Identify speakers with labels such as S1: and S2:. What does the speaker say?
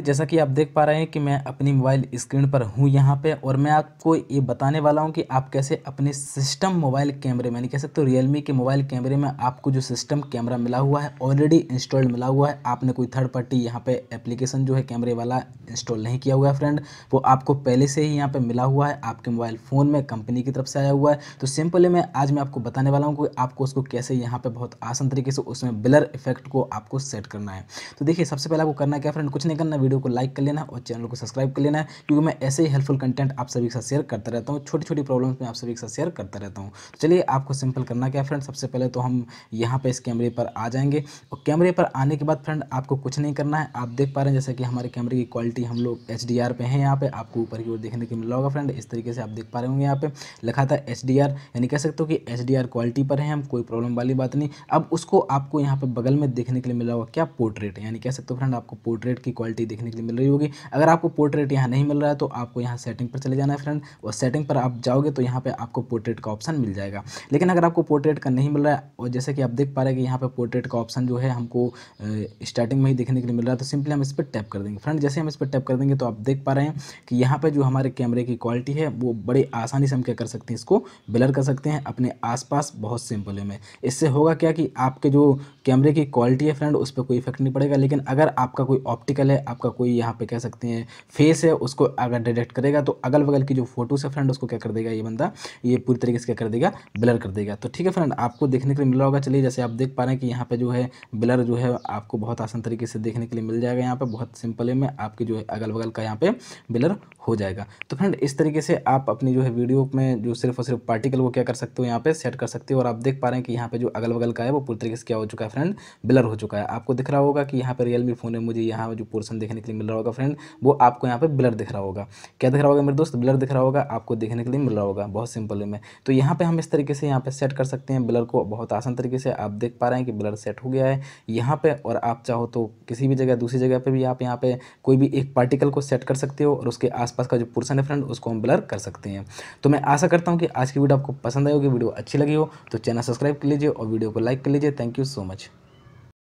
S1: जैसा कि आप देख पा रहे हैं कि मैं अपनी मोबाइल स्क्रीन पर हूं यहां पे और मैं आपको ये बताने वाला हूं कि आप कैसे अपने सिस्टम मोबाइल कैमरे में यानी कह सकते हो रियलमी के मोबाइल कैमरे में आपको जो सिस्टम कैमरा मिला हुआ है ऑलरेडी इंस्टॉल्ड मिला हुआ है आपने कोई थर्ड पार्टी यहां पे एप्लीकेशन जो है कैमरे वाला इंस्टॉल नहीं किया हुआ है फ्रेंड वो आपको पहले से ही यहाँ पर मिला हुआ है आपके मोबाइल फ़ोन में कंपनी की तरफ से आया हुआ है तो सिंपली मैं आज मैं आपको बताने वाला हूँ कि आपको उसको कैसे यहाँ पर बहुत आसान तरीके से उसमें ब्लर इफेक्ट को आपको सेट करना है तो देखिए सबसे पहले आपको करना क्या फ्रेंड कुछ नहीं करना वीडियो को लाइक कर लेना है और चैनल को सब्सक्राइब कर लेना है क्योंकि मैं ऐसे ही हेल्पफुल कंटेंट आप सभी के साथ शेयर करता रहता हूँ छोटी छोटी प्रॉब्लम्स में आप सभी के साथ शेयर करता रहता हूँ तो चलिए आपको सिंपल करना क्या फ्रेंड सबसे पहले तो हम यहाँ पर इस कैमरे पर आ जाएंगे और कैमरे पर आने के बाद फ्रेंड आपको कुछ नहीं करना है आप देख पा रहे हैं जैसे कि हमारे कैमरे की क्वालिटी हम लोग एच डी आर पे हैं यहाँ पे आपको ऊपर की ओर देखने को मिला होगा फ्रेंड इस तरीके से आप देख पा रहे होंगे यहाँ पे लिखा था एच डी आर यानी कह सकते हो कि एच डी आर क्वालिटी पर है हम कोई प्रॉब्लम वाली बात नहीं अब उसको आपको यहाँ पे बगल में देखने के लिए मिला होगा क्या पोर्ट्रेट यानी कह सकते हो फ्रेंड आपको पोर्ट्रेट की क्वालिटी देखने के लिए मिल रही होगी अगर आपको पोर्ट्रेट यहाँ नहीं मिल रहा है तो आपको यहाँ सेटिंग पर चले जाना है फ्रेंड और सेटिंग पर आप जाओगे तो यहाँ पर आपको पोर्ट्रेट का ऑप्शन मिल जाएगा लेकिन अगर आपको पोर्ट्रेट का नहीं मिल रहा है और जैसे कि आप देख पा रहे हैं कि यहाँ पर पोर्ट्रेट का ऑप्शन जो है हमको स्टार्टिंग में ही देखने के लिए मिल रहा है तो सिंपली हम इस पर टैप कर देंगे फ्रेंड जैसे हम इस पर टैप कर देंगे तो आप देख पा रहे हैं कि यहाँ पर जो हमारे कैमरे की क्वालिटी है वो बड़ी आसानी से हम क्या कर सकते हैं इसको ब्लर कर सकते हैं अपने आसपास बहुत सिंपल है में इससे होगा क्या कि आपके जो कैमरे की क्वालिटी है फ्रेंड उस पर कोई इफेक्ट नहीं पड़ेगा लेकिन अगर आपका कोई ऑप्टिकल है आपका कोई यहाँ पे कह सकते हैं फेस है उसको अगर डिटेक्ट करेगा तो अगल बगल की जो फोटोज़ है फ्रेंड उसको क्या कर देगा ये बंदा ये पूरी तरीके से क्या कर देगा ब्लर कर देगा तो ठीक है फ्रेंड आपको देखने के लिए मिल रहा होगा चलिए जैसे आप देख पा रहे हैं कि यहाँ पर जो है ब्लर जो है आपको बहुत आसान तरीके से देखने के लिए मिल जाएगा यहाँ पर बहुत सिंपल है में आपके जो है अगल बगल का यहाँ पर ब्लर हो जाएगा तो फ्रेंड इस तरीके से आप अपनी जो है वीडियो में जो सिर्फ और सिर्फ पार्टिकल वो क्या कर सकते हो यहाँ पर सेट कर सकते हो और आप देख पा रहे हैं कि यहाँ पर जो अगल बगल का है वो पूरी तरीके से क्या हो चुका है फ्रेंड ब्लर हो चुका है आपको दिख रहा होगा कि यहाँ पर रियलमी फ़ोन है मुझे यहाँ जो पोर्सन देखने के लिए मिल रहा होगा फ्रेंड वो आपको यहाँ पे ब्लर दिख रहा होगा क्या दिख रहा होगा मेरे दोस्त ब्लर दिख रहा होगा आपको देखने के लिए मिल रहा होगा बहुत सिंपल में तो यहाँ पे हम इस तरीके से यहाँ पे सेट कर सकते हैं ब्लर को बहुत आसान तरीके से आप देख पा रहे हैं कि ब्लर सेट हो गया है यहाँ पर और आप चाहो तो किसी भी जगह दूसरी जगह पर भी आप यहाँ पर कोई भी एक पार्टिकल को सेट कर सकते हो और उसके आसपास का जो पोर्सन है फ्रेंड उसको हम ब्लर कर सकते हैं तो मैं आशा करता हूँ कि आज की वीडियो आपको पसंद आएगी वीडियो अच्छी लगी हो तो चैनल सब्सक्राइब कर लीजिए और वीडियो को लाइक कर लीजिए थैंक यू सो मच